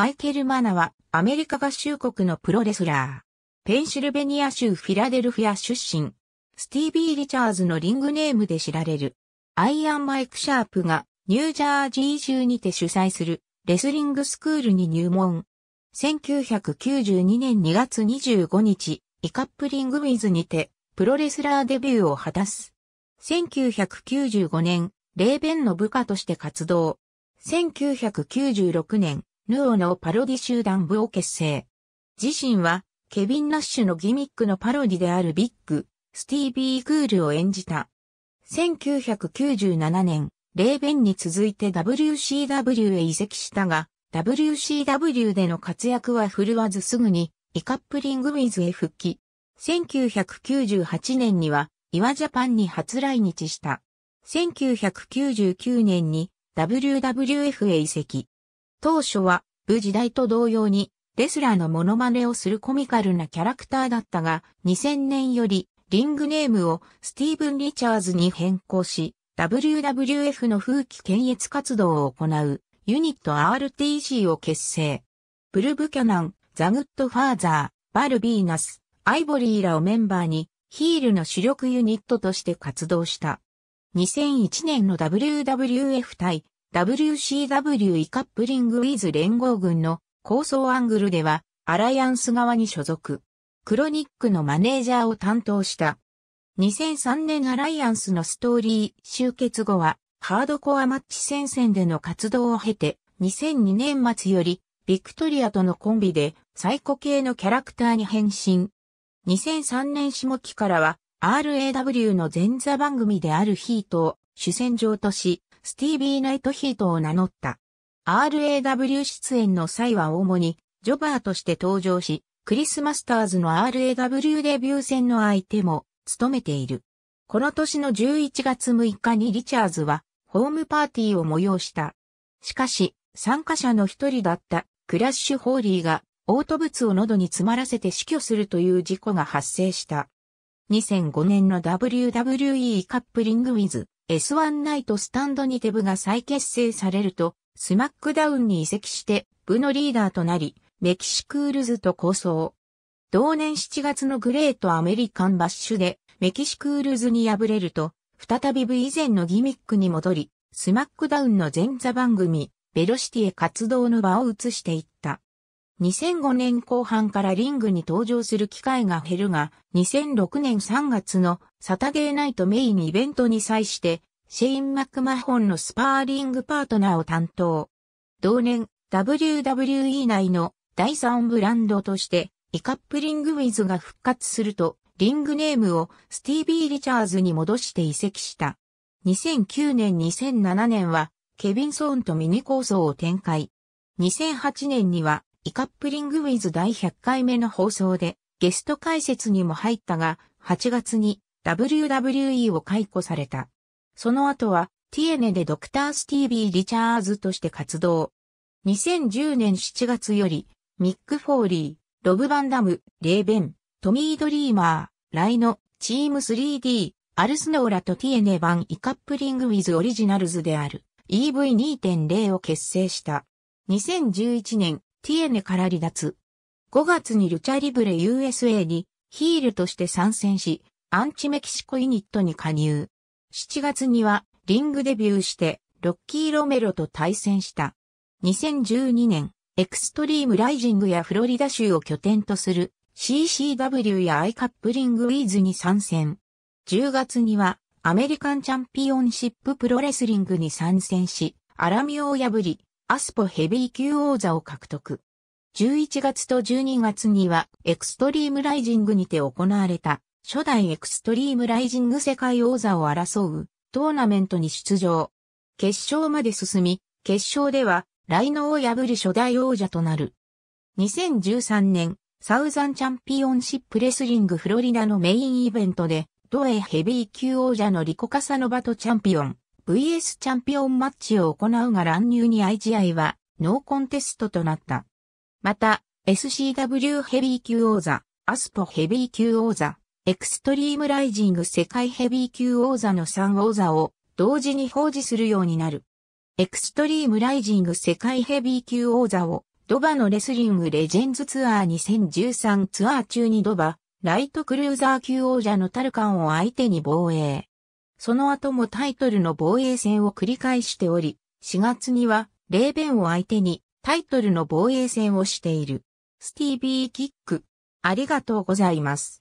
マイケル・マナはアメリカ合衆国のプロレスラー。ペンシルベニア州フィラデルフィア出身。スティービー・リチャーズのリングネームで知られる。アイアン・マイク・シャープがニュージャージー州にて主催するレスリングスクールに入門。1992年2月25日、イカップリングウィズにてプロレスラーデビューを果たす。1995年、レーベンの部下として活動。1996年、ヌオのパロディ集団部を結成。自身は、ケビン・ナッシュのギミックのパロディであるビッグ、スティービー・クールを演じた。1997年、レーベンに続いて WCW へ移籍したが、WCW での活躍は振るわずすぐに、イカップリングウィズへ復帰。1998年には、イワジャパンに初来日した。1999年に WWF へ移籍。当初は、部時代と同様に、レスラーのモノマネをするコミカルなキャラクターだったが、2000年より、リングネームをスティーブン・リチャーズに変更し、WWF の風紀検閲活動を行う、ユニット RTC を結成。ブル・ブキャナン、ザ・グッド・ファーザー、バル・ビーナス、アイボリーらをメンバーに、ヒールの主力ユニットとして活動した。2001年の WWF 対 WCW イカップリングウィズ連合軍の構想アングルでは、アライアンス側に所属。クロニックのマネージャーを担当した。2003年アライアンスのストーリー終結後は、ハードコアマッチ戦線での活動を経て、2002年末より、ビクトリアとのコンビで、サイコ系のキャラクターに変身。2003年下期からは、RAW の前座番組であるヒートを主戦場とし、スティービー・ナイトヒートを名乗った。RAW 出演の際は主に、ジョバーとして登場し、クリスマスターズの RAW デビュー戦の相手も、務めている。この年の11月6日にリチャーズは、ホームパーティーを催した。しかし、参加者の一人だったクラッシュ・ホーリーが、嘔吐物を喉に詰まらせて死去するという事故が発生した。2005年の WWE カップリングウィズ S1 ナイトスタンドにて部が再結成されると、スマックダウンに移籍して、部のリーダーとなり、メキシクールズと構想。同年7月のグレートアメリカンバッシュで、メキシクールズに敗れると、再び部以前のギミックに戻り、スマックダウンの前座番組、ベロシティへ活動の場を移していった。2005年後半からリングに登場する機会が減るが、2006年3月のサタゲーナイトメインイベントに際して、シェイン・マクマホンのスパーリングパートナーを担当。同年、WWE 内の第3ブランドとして、イカップリングウィズが復活すると、リングネームをスティービー・リチャーズに戻して移籍した。2009年2007年は、ケビン・ソーンとミニ構想を展開。2008年には、イカップリングウィズ第100回目の放送でゲスト解説にも入ったが、8月に WWE を解雇された。その後は TN でドクタースティービー・リチャーズとして活動。2010年7月より、ミック・フォーリー、ロブ・バンダム、レーベン、トミー・ドリーマー、ライノ、チーム 3D、アルスノーラと TN 版イカップリング・ウィズ・オリジナルズである EV2.0 を結成した。2011年ティエネから離脱。5月にルチャリブレ USA にヒールとして参戦し、アンチメキシコユニットに加入。7月にはリングデビューしてロッキー・ロメロと対戦した。2012年、エクストリームライジングやフロリダ州を拠点とする CCW やアイカップリングウィーズに参戦。10月にはアメリカンチャンピオンシッププロレスリングに参戦し、アラミオを破り、アスポヘビー級王座を獲得。11月と12月にはエクストリームライジングにて行われた初代エクストリームライジング世界王座を争うトーナメントに出場。決勝まで進み、決勝ではライノを破る初代王者となる。2013年、サウザンチャンピオンシップレスリングフロリダのメインイベントで、ドエヘビー級王者のリコカサノバとチャンピオン、VS チャンピオンマッチを行うが乱入に I 試合はノーコンテストとなった。また、SCW ヘビー級王座、アスポヘビー級王座、エクストリームライジング世界ヘビー級王座の3王座を同時に保持するようになる。エクストリームライジング世界ヘビー級王座をドバのレスリングレジェンズツアー2013ツアー中にドバ、ライトクルーザー級王者のタルカンを相手に防衛。その後もタイトルの防衛戦を繰り返しており、4月には、レーベンを相手にタイトルの防衛戦をしている。スティービー・キック。ありがとうございます。